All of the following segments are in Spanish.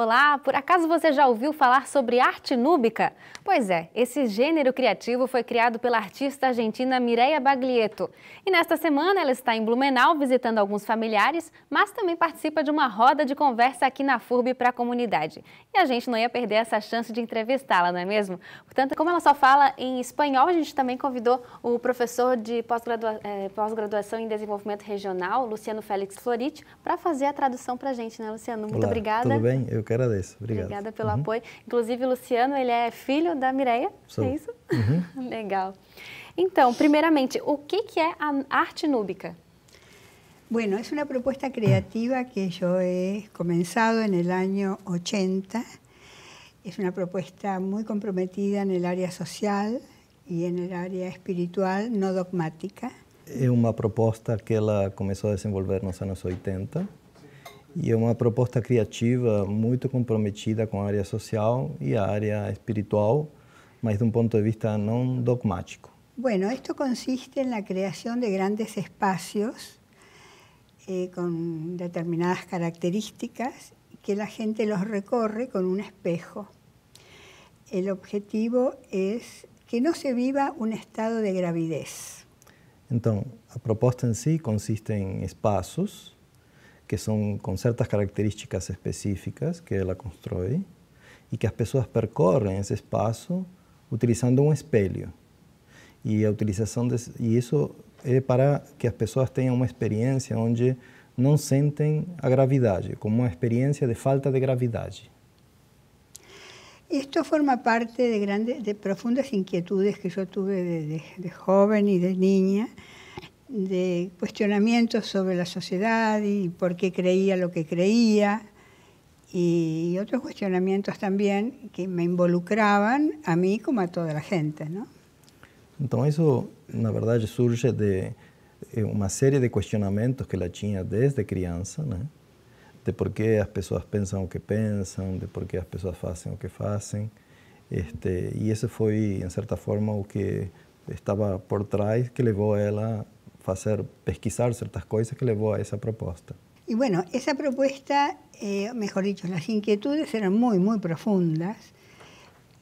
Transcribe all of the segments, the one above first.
Olá, por acaso você já ouviu falar sobre arte núbica? Pois é, esse gênero criativo foi criado pela artista argentina Mireia Baglietto. E nesta semana ela está em Blumenau visitando alguns familiares, mas também participa de uma roda de conversa aqui na FURB para a comunidade. E a gente não ia perder essa chance de entrevistá-la, não é mesmo? Portanto, como ela só fala em espanhol, a gente também convidou o professor de eh, pós-graduação em desenvolvimento regional, Luciano Félix Florit, para fazer a tradução para a gente, né, Luciano? Muito Olá, obrigada. Tudo bem? Eu que agradeço. Obrigado. Obrigada pelo uhum. apoio. Inclusive, Luciano, ele é filho da Mireia, Sou. é isso? Uhum. Legal. Então, primeiramente, o que, que é a arte núbica? Bueno, es una propuesta creativa que yo he comenzado en el año 80. Es una propuesta muy comprometida en el área social y en el área espiritual, no dogmática. É uma proposta que ela começou a desenvolver nos anos 80 es una propuesta creativa muy comprometida con área social y a área espiritual, más de un punto de vista no dogmático. Bueno, esto consiste en la creación de grandes espacios eh, con determinadas características que la gente los recorre con un espejo. El objetivo es que no se viva un estado de gravidez. Entonces, la propuesta en sí consiste en espacios, que son con ciertas características específicas que la construye y que las personas percorren ese espacio utilizando un espejo. Y a utilización para que las personas tengan una experiencia donde no sienten la gravedad, como una experiencia de falta de gravedad. Esto forma parte de, grandes, de profundas inquietudes que yo tuve de joven y de niña, de cuestionamientos sobre la sociedad y por qué creía lo que creía, y otros cuestionamientos también que me involucraban a mí como a toda la gente. ¿no? Entonces eso, la verdad, surge de eh, una serie de cuestionamientos que la tenía desde crianza, de por qué las personas piensan lo que piensan, de por qué las personas hacen lo que hacen, Este, y eso fue en cierta forma, lo que estaba por detrás que llevó a ella hacer pesquisar ciertas cosas que voy a esa propuesta. Y bueno, esa propuesta, eh, mejor dicho, las inquietudes eran muy, muy profundas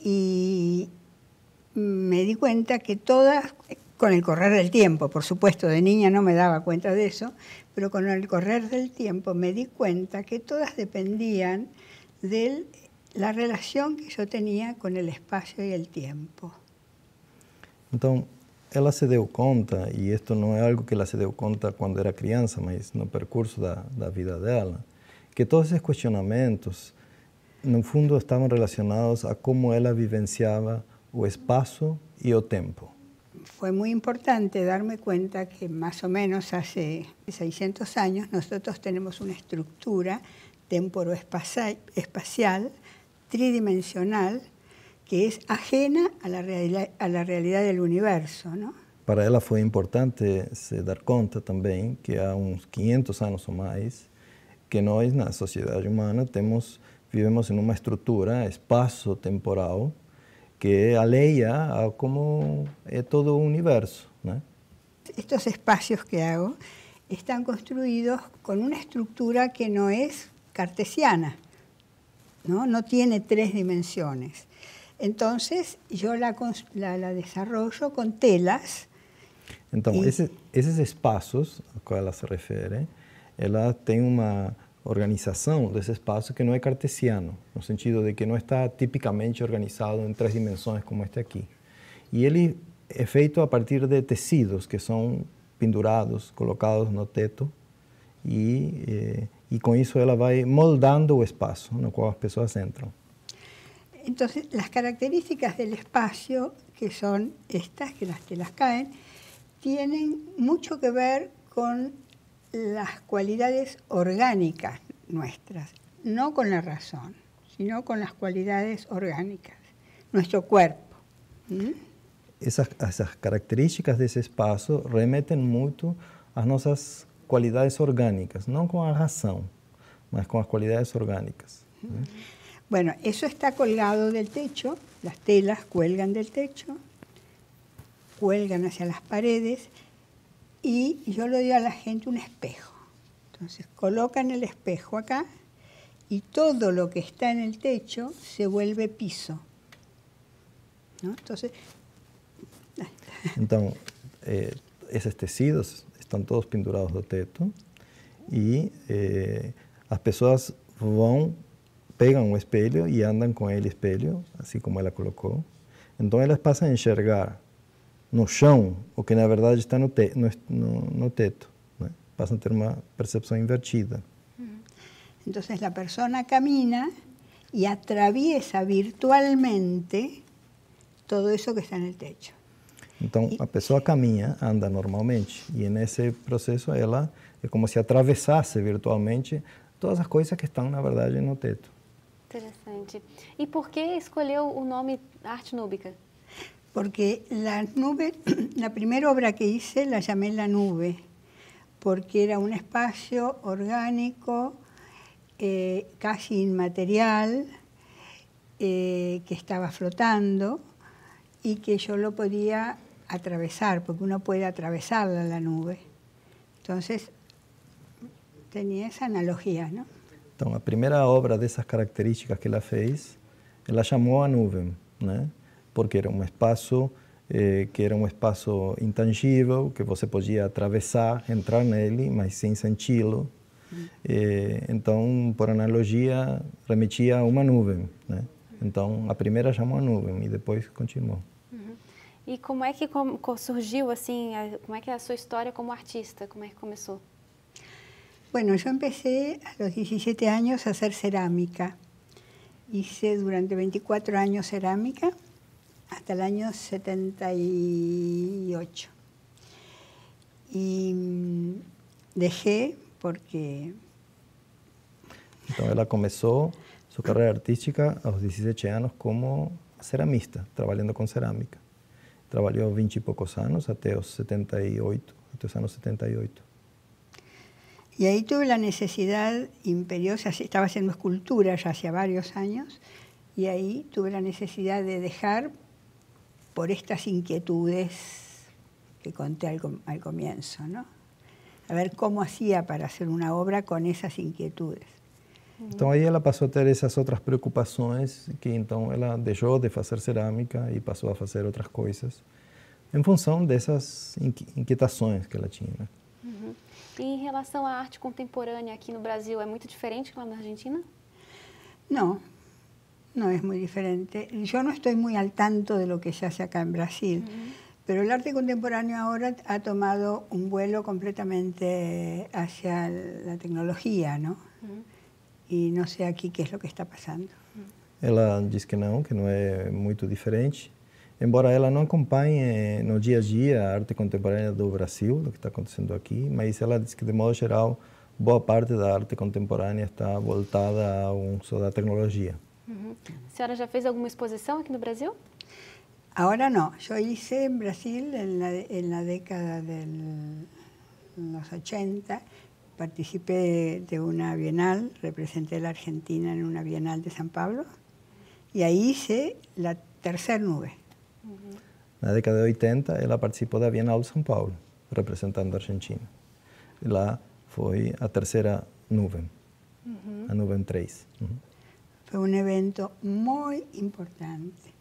y me di cuenta que todas, con el correr del tiempo, por supuesto, de niña no me daba cuenta de eso, pero con el correr del tiempo me di cuenta que todas dependían de la relación que yo tenía con el espacio y el tiempo. Entonces, ella se dio cuenta, y esto no es algo que la se dio cuenta cuando era crianza, más no percurso de la vida de ella, que todos esos cuestionamientos en un fondo estaban relacionados a cómo ella vivenciaba o espacio y o tiempo. Fue muy importante darme cuenta que más o menos hace 600 años nosotros tenemos una estructura temporoespacial, tridimensional, que es ajena a la realidad, a la realidad del universo. ¿no? Para ella fue importante se dar cuenta también que a unos 500 años o más que en la sociedad humana, vivimos en en una estructura espacio temporal que aleja a como todo universo. Estos espacios que hago están construidos con una estructura que no es cartesiana, ¿no? no tiene tres dimensiones. Entonces yo la, desarrollo con telas. Entonces, esos espacios a los refiere, se ella tiene una organización de ese espacio que no es cartesiano, en el sentido de que no está típicamente organizado en tres dimensiones como este aquí. Y él es feito a partir de tecidos que son pendurados, colocados no teto, eh, y con eso él va moldando va moldando o espaço no qual as pessoas entonces, las características del espacio, que son estas, que las que las caen, tienen mucho que ver con las cualidades orgánicas nuestras, no con la razón, sino con las cualidades orgánicas, nuestro cuerpo. Esas, características de ese espacio remeten mucho a nuestras cualidades orgánicas, no con la razón, sino con las cualidades orgánicas. Bueno, eso está colgado del techo, las telas cuelgan del techo, cuelgan hacia las paredes y yo le doy a la gente un espejo. Entonces colocan el espejo acá y todo lo que está en el techo se vuelve piso. ¿no? Entonces... Entonces, eh, esos tecidos están todos pinturados de teto y eh, las personas van... pegam o espelho e andam com ele espelho, assim como ela colocou. Então elas passam a enxergar no chão o que na verdade está no, te no, no, no teto. Né? Passam a ter uma percepção invertida. Mm. Então a pessoa camina e atravessa virtualmente todo isso que está no techo. Então a pessoa caminha, anda normalmente e nesse processo ela é como se atravessasse virtualmente todas as coisas que estão na verdade no teto. Interesante. ¿Y por qué escogió o nombre Arte Núbica? Porque la nube, la primera obra que hice la llamé La Nube, porque era un espacio orgánico, eh, casi inmaterial, eh, que estaba flotando y que yo lo podía atravesar, porque uno puede atravesar la nube. Entonces, tenía esa analogía, ¿no? Então, a primeira obra dessas características que ela fez, ela chamou a nuvem, né? Porque era um espaço eh, que era um espaço intangível, que você podia atravessar, entrar nele, mas sem senti-lo. Uhum. Eh, então, por analogia, remetia a uma nuvem, né? Então, a primeira chamou a nuvem e depois continuou. Uhum. E como é que como, surgiu assim, a, como é que é a sua história como artista? Como é que começou? Bueno, yo empecé a los 17 años a hacer cerámica. Hice durante 24 años cerámica hasta el año 78. Y mm, dejé porque... Ella comenzó su carrera artística a los 17 años como ceramista, trabajando con cerámica. Trabajó 20 y pocos años, hasta los 78, hasta los años 78. Y ahí tuve la necesidad imperiosa, estaba haciendo escultura ya hacía varios años, y ahí tuve la necesidad de dejar por estas inquietudes que conté al, comienzo, ¿no? A ver cómo hacía para hacer una obra con esas inquietudes. Entonces ahí pasó pasó a tener esas otras preocupaciones que entonces ella dejó de hacer cerámica y pasó a hacer otras cosas en función de esas inquietaciones que la tenía en em relación a à arte contemporáneo aquí en Brasil, es muy diferente que la na Argentina? No, no es muy diferente. Yo no estoy muy al tanto de lo que se hace acá en Brasil, pero el arte contemporáneo ahora ha tomado un vuelo completamente hacia la tecnología, ¿no? Y no sé aquí qué es lo que está pasando. Ella dice Ela que no, que no es muy diferente. embora ela não acompanhe no dia a dia a arte contemporânea do Brasil, do que está acontecendo aqui, mas ela diz que, de modo geral, boa parte da arte contemporânea está voltada ao uso da tecnologia. Uhum. A senhora já fez alguma exposição aqui no Brasil? agora não eu hice em Brasil em la, década dos 80, participé de una bienal, representé a la Argentina en una bienal de San Pablo y ahí hice la tercera nube, En la década de 80, participó participó la Bienal de São Paulo, representando a Argentina. Y fue fue a tercera nube, la nube 3. Fue un evento muy importante,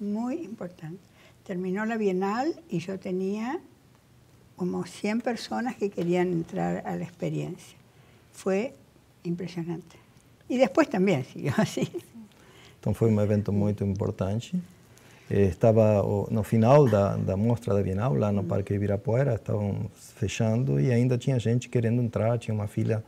muy importante. Terminó la Bienal y yo tenía como 100 personas que querían entrar a la experiencia. Fue impresionante. Y después también siguió así. Entonces fue un evento muy importante. Eh, estava no final da, da mostra da Bienal, lá no Parque Ibirapuera, estavam fechando e ainda tinha gente querendo entrar, tinha uma fila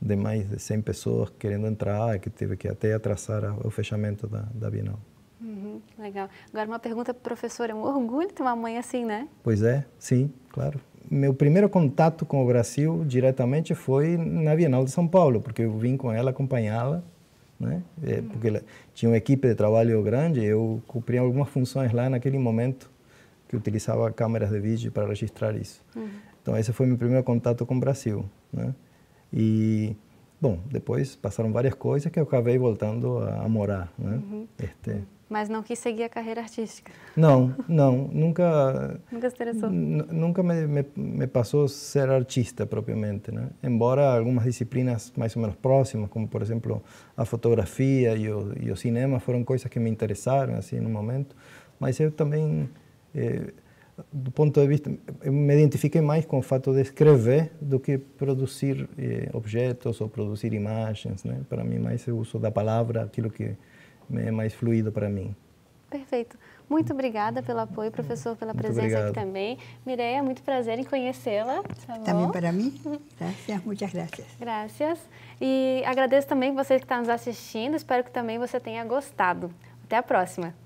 de mais de 100 pessoas querendo entrar, que teve que até atrasar o fechamento da, da Bienal. Uhum, legal. Agora uma pergunta para professor: é um orgulho ter uma mãe assim, né? Pois é, sim, claro. Meu primeiro contato com o Brasil diretamente foi na Bienal de São Paulo, porque eu vim com ela acompanhá-la né? É, porque tinha uma equipe de trabalho grande, eu cumpria algumas funções lá naquele momento que utilizava câmeras de vídeo para registrar isso. Uhum. Então esse foi meu primeiro contato com o Brasil, né? E Bom, depois passaram várias coisas que eu acabei voltando a, a morar, né? Uhum. Este... Mas não quis seguir a carreira artística? Não, não, nunca... nunca se interessou? Nunca me, me, me, passou ser artista propriamente, né? Embora algumas disciplinas mais ou menos próximas, como por exemplo a fotografia e o, e o cinema, foram coisas que me interessaram, assim, no momento. Mas eu também... Eh, do ponto de vista, eu me identifiquei mais com o fato de escrever do que produzir eh, objetos ou produzir imagens, né? Para mim mais o uso da palavra, aquilo que é mais fluido para mim. Perfeito. Muito obrigada pelo apoio, professor, pela presença aqui também. Mireia, muito prazer em conhecê-la. Tá também para mim. Graças, muitas graças. Graças. E agradeço também você que está nos assistindo. Espero que também você tenha gostado. Até a próxima.